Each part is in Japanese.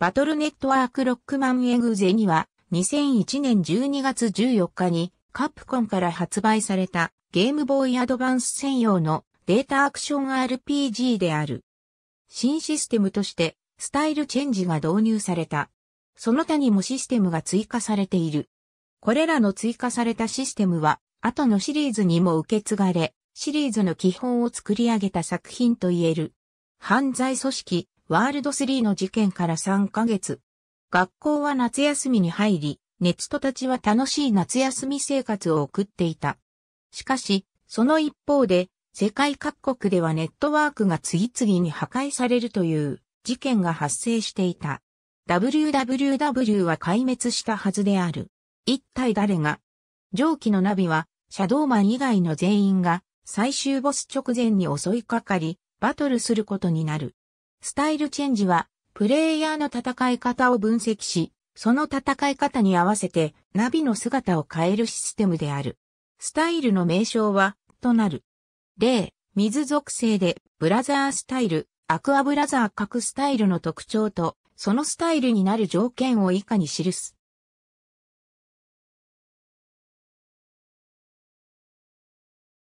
バトルネットワークロックマンエグゼには、2001年12月14日に、カプコンから発売された、ゲームボーイアドバンス専用のデータアクション RPG である。新システムとして、スタイルチェンジが導入された。その他にもシステムが追加されている。これらの追加されたシステムは、後のシリーズにも受け継がれ、シリーズの基本を作り上げた作品と言える。犯罪組織、ワールド3の事件から3ヶ月。学校は夏休みに入り、ネとトたちは楽しい夏休み生活を送っていた。しかし、その一方で、世界各国ではネットワークが次々に破壊されるという事件が発生していた。WWW は壊滅したはずである。一体誰が上記のナビは、シャドーマン以外の全員が最終ボス直前に襲いかかり、バトルすることになる。スタイルチェンジは、プレイヤーの戦い方を分析し、その戦い方に合わせてナビの姿を変えるシステムである。スタイルの名称は、となる。例、水属性で、ブラザースタイル、アクアブラザー各スタイルの特徴と、そのスタイルになる条件を以下に記す。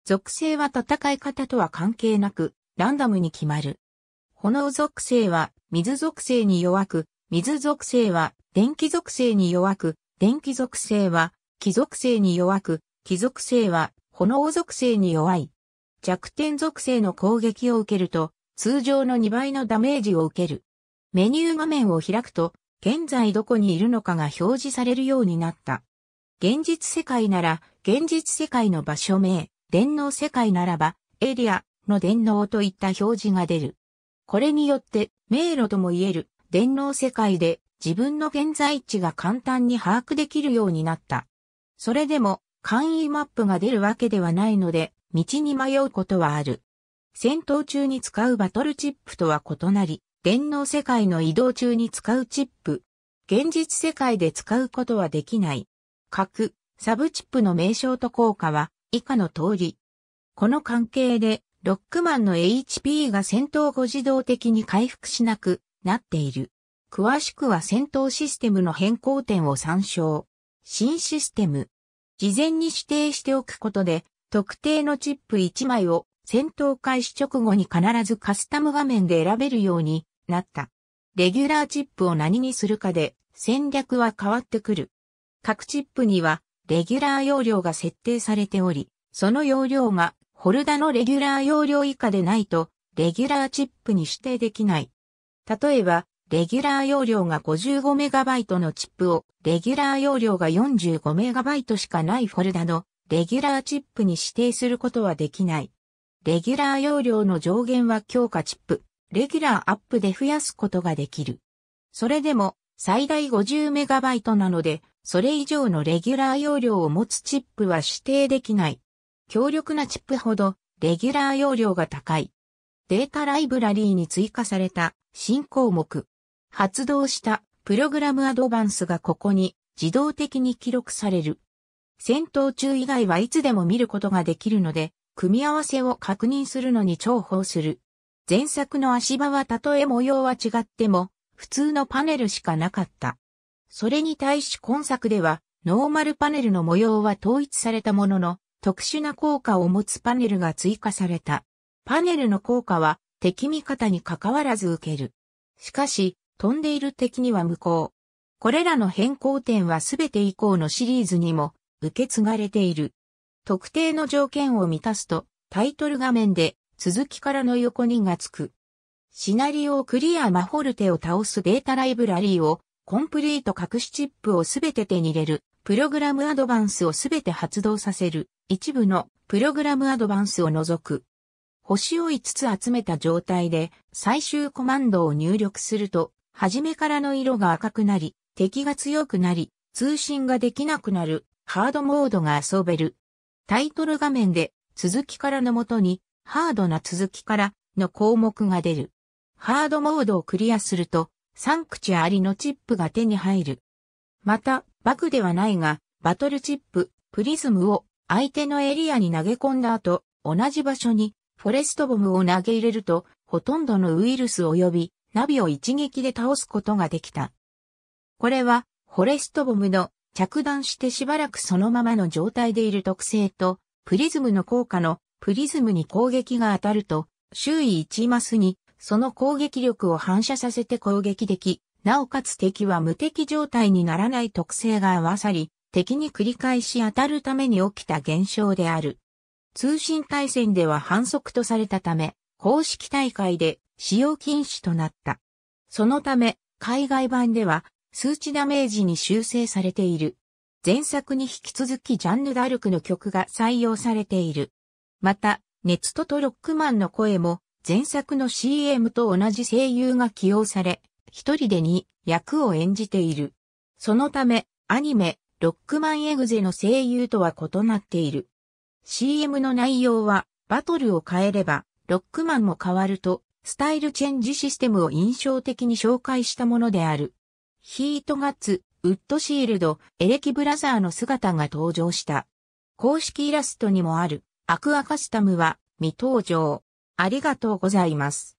属性は戦い方とは関係なく、ランダムに決まる。炎属性は水属性に弱く、水属性は電気属性に弱く、電気属性は気属性に弱く、気属性は炎属性に弱い。弱点属性の攻撃を受けると、通常の2倍のダメージを受ける。メニュー画面を開くと、現在どこにいるのかが表示されるようになった。現実世界なら、現実世界の場所名、電脳世界ならば、エリアの電脳といった表示が出る。これによって迷路とも言える電脳世界で自分の現在地が簡単に把握できるようになった。それでも簡易マップが出るわけではないので、道に迷うことはある。戦闘中に使うバトルチップとは異なり、電脳世界の移動中に使うチップ。現実世界で使うことはできない。核、サブチップの名称と効果は以下の通り。この関係でロックマンの HP が戦闘後自動的に回復しなくなっている。詳しくは戦闘システムの変更点を参照。新システム。事前に指定しておくことで、特定のチップ1枚を戦闘開始直後に必ずカスタム画面で選べるようになった。レギュラーチップを何にするかで戦略は変わってくる。各チップにはレギュラー容量が設定されており、その容量がホルダのレギュラー容量以下でないと、レギュラーチップに指定できない。例えば、レギュラー容量が 55MB のチップを、レギュラー容量が 45MB しかないフォルダの、レギュラーチップに指定することはできない。レギュラー容量の上限は強化チップ、レギュラーアップで増やすことができる。それでも、最大 50MB なので、それ以上のレギュラー容量を持つチップは指定できない。強力なチップほどレギュラー容量が高い。データライブラリーに追加された新項目。発動したプログラムアドバンスがここに自動的に記録される。戦闘中以外はいつでも見ることができるので、組み合わせを確認するのに重宝する。前作の足場はたとえ模様は違っても、普通のパネルしかなかった。それに対し今作では、ノーマルパネルの模様は統一されたものの、特殊な効果を持つパネルが追加された。パネルの効果は敵味方に関わらず受ける。しかし、飛んでいる敵には無効。これらの変更点はすべて以降のシリーズにも受け継がれている。特定の条件を満たすとタイトル画面で続きからの横にがつく。シナリオをクリアマホルテを倒すデータライブラリーをコンプリート隠しチップをすべて手に入れる。プログラムアドバンスをすべて発動させる。一部のプログラムアドバンスを除く。星を5つ集めた状態で最終コマンドを入力すると、初めからの色が赤くなり、敵が強くなり、通信ができなくなる、ハードモードが遊べる。タイトル画面で、続きからのもとに、ハードな続きからの項目が出る。ハードモードをクリアすると、3口ありのチップが手に入る。また、バグではないが、バトルチップ、プリズムを相手のエリアに投げ込んだ後、同じ場所にフォレストボムを投げ入れると、ほとんどのウイルス及びナビを一撃で倒すことができた。これは、フォレストボムの着弾してしばらくそのままの状態でいる特性と、プリズムの効果のプリズムに攻撃が当たると、周囲1マスにその攻撃力を反射させて攻撃でき、なおかつ敵は無敵状態にならない特性が合わさり、敵に繰り返し当たるために起きた現象である。通信対戦では反則とされたため、公式大会で使用禁止となった。そのため、海外版では数値ダメージに修正されている。前作に引き続きジャンヌ・ダルクの曲が採用されている。また、ネツトとロックマンの声も前作の CM と同じ声優が起用され、一人でに役を演じている。そのため、アニメ、ロックマンエグゼの声優とは異なっている。CM の内容は、バトルを変えれば、ロックマンも変わると、スタイルチェンジシステムを印象的に紹介したものである。ヒートガッツ、ウッドシールド、エレキブラザーの姿が登場した。公式イラストにもある、アクアカスタムは未登場。ありがとうございます。